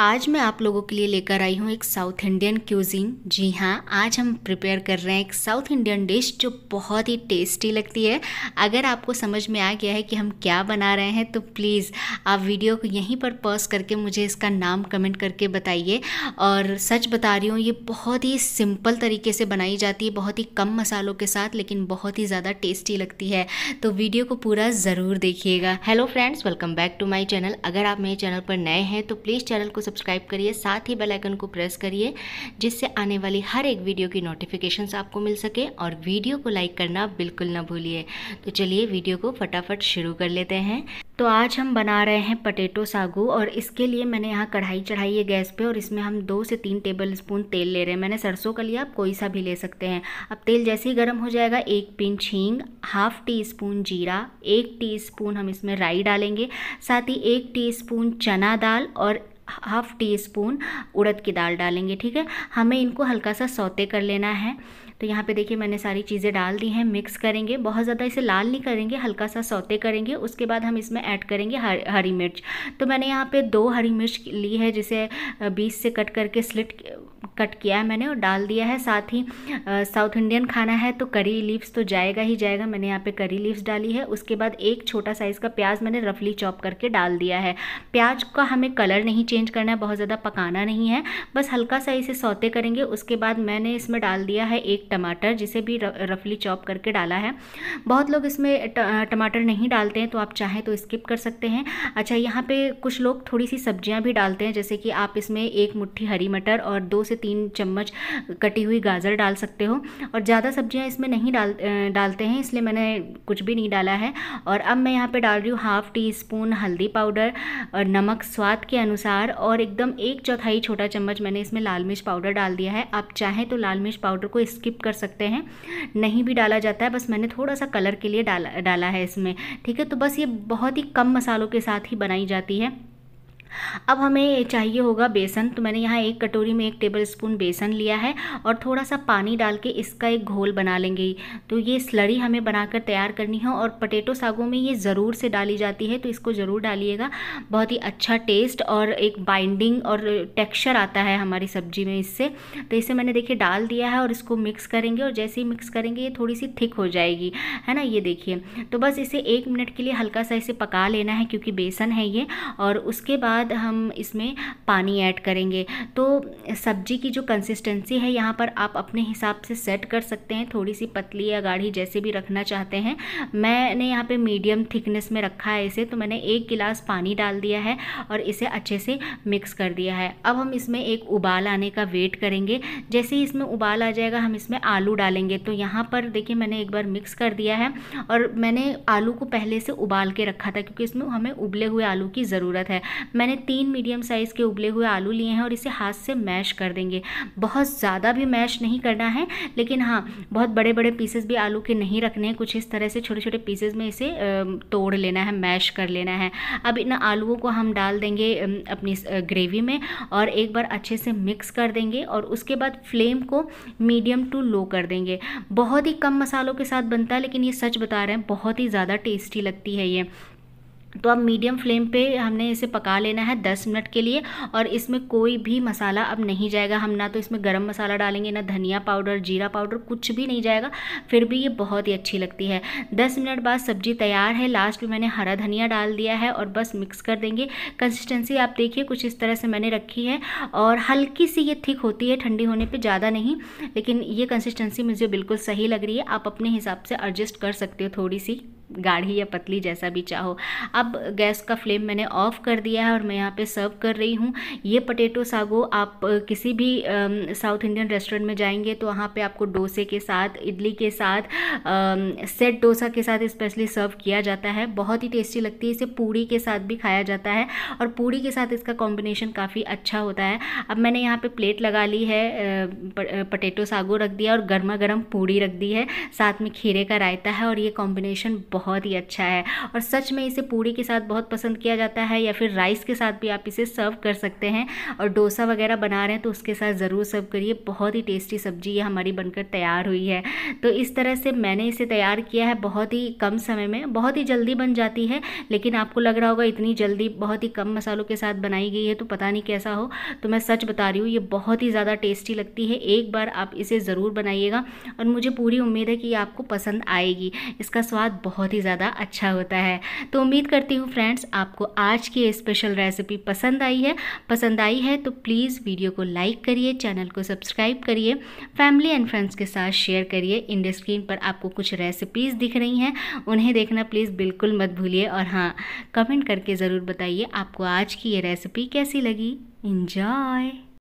आज मैं आप लोगों के लिए लेकर आई हूँ एक साउथ इंडियन क्यूजिन जी हाँ आज हम प्रिपेयर कर रहे हैं एक साउथ इंडियन डिश जो बहुत ही टेस्टी लगती है अगर आपको समझ में आ गया है कि हम क्या बना रहे हैं तो प्लीज़ आप वीडियो को यहीं पर पॉज करके मुझे इसका नाम कमेंट करके बताइए और सच बता रही हूँ ये बहुत ही सिंपल तरीके से बनाई जाती है बहुत ही कम मसालों के साथ लेकिन बहुत ही ज़्यादा टेस्टी लगती है तो वीडियो को पूरा ज़रूर देखिएगा hello friends welcome back to my channel अगर आप मेरे चैनल पर नए हैं तो प्लीज़ चैनल को सब्सक्राइब करिए साथ ही बेल आइकन को प्रेस करिए जिससे आने वाली हर एक वीडियो की नोटिफिकेशन आपको मिल सके और वीडियो को लाइक करना बिल्कुल ना भूलिए तो चलिए वीडियो को फटाफट शुरू कर लेते हैं तो आज हम बना रहे हैं पटेटो सागू और इसके लिए मैंने यहाँ कढ़ाई चढ़ाई है गैस पे और इसमें हम दो से तीन टेबल स्पून तेल ले रहे हैं मैंने सरसों का लिया आप कोई सा भी ले सकते हैं अब तेल जैसे ही गर्म हो जाएगा एक पिंच हींग हाफ टी स्पून जीरा एक टी स्पून हम इसमें राई डालेंगे साथ ही एक टी स्पून चना दाल और हाफ़ टी स्पून उड़द की दाल डालेंगे ठीक है हमें इनको हल्का सा सौते कर लेना है तो यहाँ पे देखिए मैंने सारी चीज़ें डाल दी हैं मिक्स करेंगे बहुत ज़्यादा इसे लाल नहीं करेंगे हल्का सा सौते करेंगे उसके बाद हम इसमें ऐड करेंगे हर, हरी मिर्च तो मैंने यहाँ पे दो हरी मिर्च ली है जिसे बीस से कट करके स्लिट कट किया है मैंने और डाल दिया है साथ ही साउथ इंडियन खाना है तो करी लीव्स तो जाएगा ही जाएगा मैंने यहाँ पे करी लीव्स डाली है उसके बाद एक छोटा साइज़ का प्याज मैंने रफली चॉप करके डाल दिया है प्याज का हमें कलर नहीं चेंज करना है बहुत ज़्यादा पकाना नहीं है बस हल्का सा इसे सौते करेंगे उसके बाद मैंने इसमें डाल दिया है एक टमाटर जिसे भी रफली चॉप करके डाला है बहुत लोग इसमें टमाटर नहीं डालते हैं तो आप चाहें तो स्किप कर सकते हैं अच्छा यहाँ पर कुछ लोग थोड़ी सी सब्जियाँ भी डालते हैं जैसे कि आप इसमें एक मुठ्ठी हरी मटर और दो से तीन चम्मच कटी हुई गाजर डाल सकते हो और ज़्यादा सब्जियाँ इसमें नहीं डाल डालते हैं इसलिए मैंने कुछ भी नहीं डाला है और अब मैं यहाँ पे डाल रही हूँ हाफ़ टी स्पून हल्दी पाउडर और नमक स्वाद के अनुसार और एकदम एक चौथाई छोटा चम्मच मैंने इसमें लाल मिर्च पाउडर डाल दिया है आप चाहें तो लाल मिर्च पाउडर को स्किप कर सकते हैं नहीं भी डाला जाता है बस मैंने थोड़ा सा कलर के लिए डाला डाला है इसमें ठीक है तो बस ये बहुत ही कम मसालों के साथ ही बनाई जाती है अब हमें चाहिए होगा बेसन तो मैंने यहाँ एक कटोरी में एक टेबल स्पून बेसन लिया है और थोड़ा सा पानी डाल के इसका एक घोल बना लेंगे तो ये स्लरी हमें बनाकर तैयार करनी है और पटेटो सागों में ये ज़रूर से डाली जाती है तो इसको ज़रूर डालिएगा बहुत ही अच्छा टेस्ट और एक बाइंडिंग और टेक्स्चर आता है हमारी सब्जी में इससे तो इसे मैंने देखिए डाल दिया है और इसको मिक्स करेंगे और जैसे ही मिक्स करेंगे ये थोड़ी सी थिक हो जाएगी है ना ये देखिए तो बस इसे एक मिनट के लिए हल्का सा इसे पका लेना है क्योंकि बेसन है ये और उसके बाद बाद हम इसमें पानी ऐड करेंगे तो सब्जी की जो कंसिस्टेंसी है यहाँ पर आप अपने हिसाब से सेट कर सकते हैं थोड़ी सी पतली या गाढ़ी जैसे भी रखना चाहते हैं मैंने यहाँ पे मीडियम थिकनेस में रखा है इसे तो मैंने एक गिलास पानी डाल दिया है और इसे अच्छे से मिक्स कर दिया है अब हम इसमें एक उबाल आने का वेट करेंगे जैसे ही इसमें उबाल आ जाएगा हम इसमें आलू डालेंगे तो यहाँ पर देखिए मैंने एक बार मिक्स कर दिया है और मैंने आलू को पहले से उबाल के रखा था क्योंकि इसमें हमें उबले हुए आलू की ज़रूरत है मैंने मैंने तीन मीडियम साइज़ के उबले हुए आलू लिए हैं और इसे हाथ से मैश कर देंगे बहुत ज़्यादा भी मैश नहीं करना है लेकिन हाँ बहुत बड़े बड़े पीसेस भी आलू के नहीं रखने हैं कुछ इस तरह से छोटे छोटे पीसेस में इसे तोड़ लेना है मैश कर लेना है अब इन आलूओं को हम डाल देंगे अपनी ग्रेवी में और एक बार अच्छे से मिक्स कर देंगे और उसके बाद फ्लेम को मीडियम टू लो कर देंगे बहुत ही कम मसालों के साथ बनता है लेकिन ये सच बता रहे हैं बहुत ही ज़्यादा टेस्टी लगती है ये तो अब मीडियम फ्लेम पे हमने इसे पका लेना है दस मिनट के लिए और इसमें कोई भी मसाला अब नहीं जाएगा हम ना तो इसमें गरम मसाला डालेंगे ना धनिया पाउडर जीरा पाउडर कुछ भी नहीं जाएगा फिर भी ये बहुत ही अच्छी लगती है दस मिनट बाद सब्जी तैयार है लास्ट में मैंने हरा धनिया डाल दिया है और बस मिक्स कर देंगे कंसिस्टेंसी आप देखिए कुछ इस तरह से मैंने रखी है और हल्की सी ये थिक होती है ठंडी होने पर ज़्यादा नहीं लेकिन ये कंसिस्टेंसी मुझे बिल्कुल सही लग रही है आप अपने हिसाब से एडजस्ट कर सकते हो थोड़ी सी गाढ़ी या पतली जैसा भी चाहो अब गैस का फ्लेम मैंने ऑफ़ कर दिया है और मैं यहाँ पे सर्व कर रही हूँ ये पटेटो सागो आप किसी भी साउथ इंडियन रेस्टोरेंट में जाएंगे तो वहाँ पे आपको डोसे के साथ इडली के साथ आ, सेट डोसा के साथ स्पेशली सर्व किया जाता है बहुत ही टेस्टी लगती है इसे पूड़ी के साथ भी खाया जाता है और पूड़ी के साथ इसका कॉम्बिनेशन काफ़ी अच्छा होता है अब मैंने यहाँ पर प्लेट लगा ली है पटेटो सागो रख दिया और गर्मा गर्म पूड़ी रख दी है साथ में खीरे का रायता है और ये कॉम्बिनेशन बहुत बहुत ही अच्छा है और सच में इसे पूड़ी के साथ बहुत पसंद किया जाता है या फिर राइस के साथ भी आप इसे सर्व कर सकते हैं और डोसा वगैरह बना रहे हैं तो उसके साथ ज़रूर सर्व करिए बहुत ही टेस्टी सब्जी ये हमारी बनकर तैयार हुई है तो इस तरह से मैंने इसे तैयार किया है बहुत ही कम समय में बहुत ही जल्दी बन जाती है लेकिन आपको लग रहा होगा इतनी जल्दी बहुत ही कम मसालों के साथ बनाई गई है तो पता नहीं कैसा हो तो मैं सच बता रही हूँ ये बहुत ही ज़्यादा टेस्टी लगती है एक बार आप इसे ज़रूर बनाइएगा और मुझे पूरी उम्मीद है कि ये आपको पसंद आएगी इसका स्वाद बहुत बहुत ही ज़्यादा अच्छा होता है तो उम्मीद करती हूँ फ्रेंड्स आपको आज की स्पेशल रेसिपी पसंद आई है पसंद आई है तो प्लीज़ वीडियो को लाइक करिए चैनल को सब्सक्राइब करिए फैमिली एंड फ्रेंड्स के साथ शेयर करिए इंड स्क्रीन पर आपको कुछ रेसिपीज़ दिख रही हैं उन्हें देखना प्लीज़ बिल्कुल मत भूलिए और हाँ कमेंट करके ज़रूर बताइए आपको आज की ये रेसिपी कैसी लगी इन्जॉय